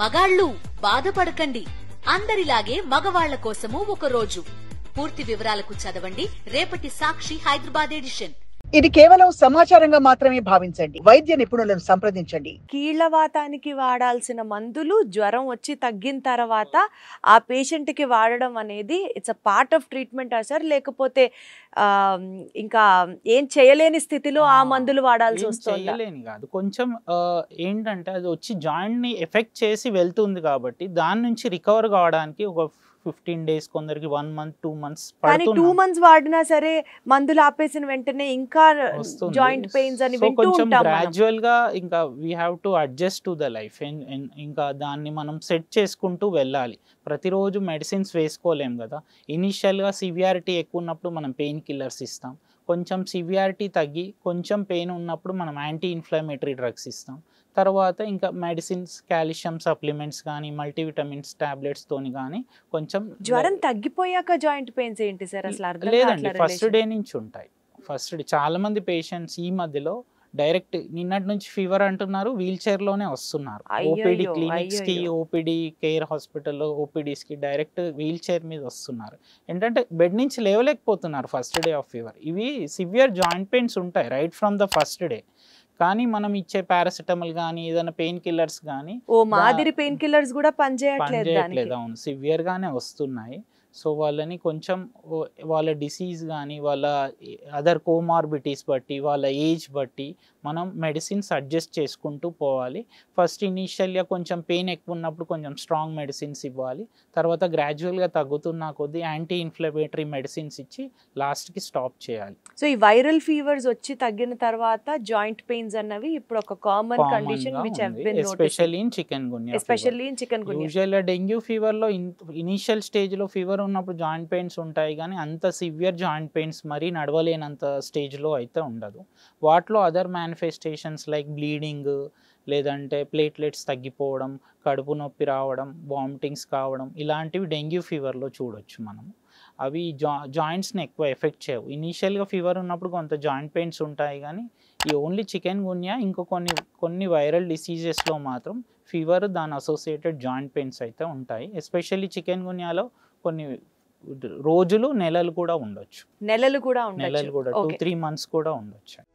మగాళ్ళు బాధపడకండి అందరిలాగే మగవాళ్ల కోసము ఒక రోజు పూర్తి వివరాలకు చదవండి రేపటి సాక్షి హైదరాబాద్ ఎడిషన్ ఇది కేవలం సమాచారంగా మాత్రమే భావించండి వైద్య నిపుణులను సంప్రదించండి కీళ్లవాతానికి వాడాల్సిన మందులు జ్వరం వచ్చి తగ్గిన తర్వాత ఆ పేషెంట్కి వాడడం అనేది it's a part of treatment sir లేకపోతే ఇంకా ఏం చేయలేని స్థితిలో ఆ మందులు వాడాల్సి వస్తుంది కాదు కొంచెం ఏంటంటే అది వచ్చి జాయింట్ని ఎఫెక్ట్ చేసి వెళ్తుంది కాబట్టి దాని నుంచి రికవర్ కావడానికి ఒక ఫిఫ్టీన్ డేస్ కొందరికి వన్ మంత్ టూ మంత్స్ కానీ టూ మంత్స్ వాడినా సరే మందులు ఆపేసిన వెంటనే ఇంకా జాయింట్ పెయిన్స్ అని కొంచెం గ్రాడ్యువల్ గా ఇంకా we have to adjust to the life ఇంకా దాన్ని మనం సెట్ చేసుకుంటూ వెళ్ళాలి ప్రతిరోజు మెడిసిన్స్ వేసుకోలేం కదా ఇనీషియల్గా సివియారిటీ ఎక్కువ ఉన్నప్పుడు మనం పెయిన్ కిల్లర్స్ ఇస్తాం కొంచెం సివియారిటీ తగ్గి కొంచెం పెయిన్ ఉన్నప్పుడు మనం యాంటీ ఇన్ఫ్లమేటరీ డ్రగ్స్ ఇస్తాం తర్వాత ఇంకా మెడిసిన్స్ కాల్షియం సప్లిమెంట్స్ కానీ మల్టీవిటమిన్స్ తోని కానీ కొంచెం జ్వరం తగ్గిపోయాక జాయింట్ పెయిన్స్ ఏంటి సార్ అసలు లేదండి ఫస్ట్ డే నుంచి ఉంటాయి ఫస్ట్ డే చాలా మంది పేషెంట్స్ ఈ మధ్యలో డైరెక్ట్ నిన్నటి నుంచి ఫీవర్ అంటున్నారు వీల్ చైర్ లోనే వస్తున్నారు ఓపీడీ క్లినిక్స్ కి ఓపీడీ కేర్ హాస్పిటల్ ఓపీడీస్ కి డైరెక్ట్ వీల్ చైర్ మీద వస్తున్నారు ఏంటంటే బెడ్ నుంచి లేవలేకపోతున్నారు ఫస్ట్ డే ఆఫ్ ఫీవర్ ఇవి సివియర్ జాయింట్ పెయిన్స్ ఉంటాయి right from the first day కానీ మనం ఇచ్చే పారాసిటమల్ కానీ ఏదైనా పెయిన్ కిల్లర్స్ కానీ ఓ మాదిరి పెయిన్ కిల్లర్స్ కూడా పనిచేయట్లేదు అవును సివియర్ గానే వస్తున్నాయి సో వాళ్ళని కొంచెం వాళ్ళ డిసీజ్ కానీ వాళ్ళ అదర్ కోమార్బిటీస్ బట్టి వాళ్ళ ఏజ్ బట్టి మనం మెడిసిన్స్ అడ్జస్ట్ చేసుకుంటూ పోవాలి ఫస్ట్ ఇనీషియల్గా కొంచెం పెయిన్ ఎక్కువ ఉన్నప్పుడు కొంచెం స్ట్రాంగ్ మెడిసిన్స్ ఇవ్వాలి తర్వాత గ్రాడ్యువల్గా తగ్గుతున్న కొద్దీ యాంటీ ఇన్ఫ్లమేటరీ మెడిసిన్స్ ఇచ్చి లాస్ట్కి స్టాప్ చేయాలి సో ఈ వైరల్ ఫీవర్స్ వచ్చి తగ్గిన తర్వాత జాయింట్ పెయిన్స్ అన్నవి ఇప్పుడు ఒక common condition especially in chikungunya especially in chikungunya యూజువల్గా డెంగ్యూ ఫీవర్లో ఇనిషియల్ స్టేజ్లో ఫీవర్ షుగర్ ఉన్నప్పుడు జాయింట్ పెయిన్స్ ఉంటాయి కానీ అంత సివియర్ జాయింట్ పెయిన్స్ మరీ నడవలేనంత స్టేజ్లో అయితే ఉండదు వాటిలో అదర్ మేనిఫెస్టేషన్స్ లైక్ బ్లీడింగ్ లేదంటే ప్లేట్లెట్స్ తగ్గిపోవడం కడుపు నొప్పి రావడం వామిటింగ్స్ కావడం ఇలాంటివి డెంగ్యూ ఫీవర్లో చూడొచ్చు మనం అవి జా జాయింట్స్ని ఎక్కువ ఎఫెక్ట్ చేయవు ఇనీషియల్గా ఫీవర్ ఉన్నప్పుడు కొంత జాయింట్ పెయిన్స్ ఉంటాయి కానీ ఈ ఓన్లీ చికెన్ గున్యా ఇంకో కొన్ని కొన్ని వైరల్ డిసీజెస్లో మాత్రం ఫీవర్ దాని అసోసియేటెడ్ జాయింట్ పెయిన్స్ అయితే ఉంటాయి ఎస్పెషల్లీ చికెన్ గున్యాలో కొన్ని రోజులు నెలలు కూడా ఉండొచ్చు నెలలు కూడా నెలలు కూడా టూ త్రీ మంత్స్ కూడా ఉండొచ్చు